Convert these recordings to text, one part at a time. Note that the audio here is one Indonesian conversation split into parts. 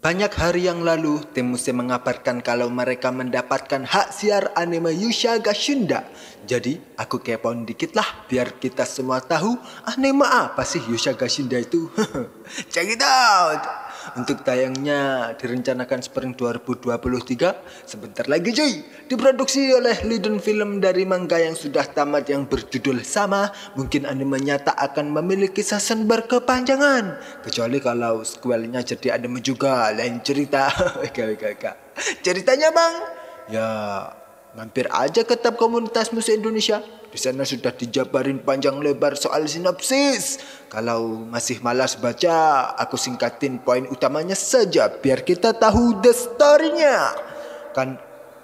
Banyak hari yang lalu, tim musim mengabarkan kalau mereka mendapatkan hak siar anime Yusha Gashunda. Jadi, aku kepoin dikit lah biar kita semua tahu anime apa sih Yusha Gashunda itu. Check it out! Untuk tayangnya direncanakan Spring 2023, sebentar lagi cuy. Diproduksi oleh Lidon Film dari manga yang sudah tamat yang berjudul sama, mungkin animenya tak akan memiliki season berkepanjangan. Kecuali kalau sequelnya jadi anime juga, lain cerita. Oke, Ceritanya bang, ya Mampir aja ke tab komunitas musik Indonesia. Di sana sudah dijabarin panjang lebar soal sinopsis. Kalau masih malas baca, aku singkatin poin utamanya saja biar kita tahu the story-nya. Kan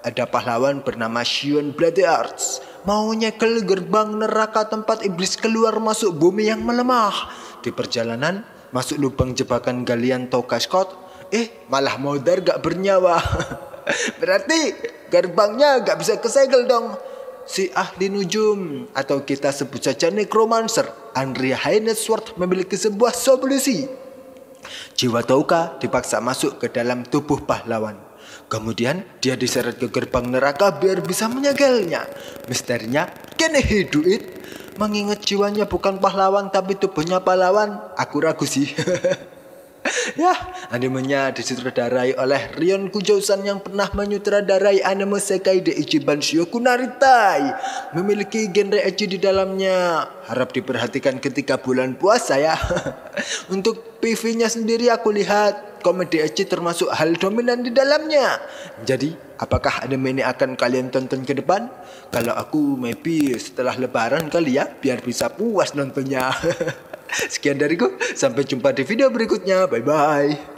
ada pahlawan bernama Sean Bloody Arts. Mau nyekel gerbang neraka tempat iblis keluar masuk bumi yang melemah. Di perjalanan, masuk lubang jebakan galian Toka Scott. Eh, malah Modar gak bernyawa. Berarti Gerbangnya gak bisa kesegel dong. Si ahli nujum atau kita sebut saja necromancer Andrea Heinesworth memiliki sebuah solusi. Jiwa Touka dipaksa masuk ke dalam tubuh pahlawan. Kemudian dia diseret ke gerbang neraka biar bisa menyegelnya. Misterinya, do it? Mengingat jiwanya bukan pahlawan tapi tubuhnya pahlawan, aku ragu sih. ya, animenya disutradarai oleh Rion Kujousan yang pernah menyutradarai anime Sekai de Ichiban Shoku Naritai. Memiliki genre ecchi di dalamnya. Harap diperhatikan ketika bulan puasa ya. Untuk PV-nya sendiri aku lihat komedi ecchi termasuk hal dominan di dalamnya. Jadi, apakah anime ini akan kalian tonton ke depan? Kalau aku maybe setelah lebaran kali ya, biar bisa puas nontonnya. Sekian dari gue, sampai jumpa di video berikutnya. Bye bye.